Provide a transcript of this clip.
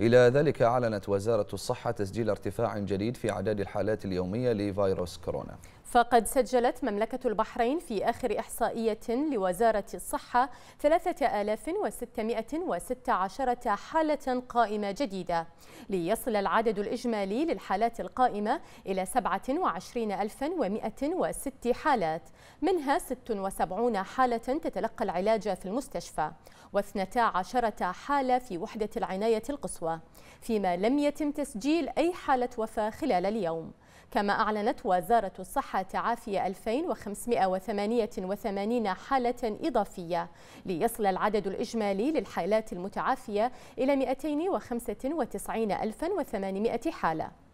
إلى ذلك أعلنت وزارة الصحة تسجيل ارتفاع جديد في أعداد الحالات اليومية لفيروس كورونا فقد سجلت مملكة البحرين في آخر إحصائية لوزارة الصحة 3616 حالة قائمة جديدة ليصل العدد الإجمالي للحالات القائمة إلى 27106 حالات منها 76 حالة تتلقى العلاج في المستشفى و12 حالة في وحدة العناية القصوى فيما لم يتم تسجيل أي حالة وفاة خلال اليوم كما أعلنت وزارة الصحة تعافي 2588 حالة إضافية ليصل العدد الإجمالي للحالات المتعافية إلى 295800 حالة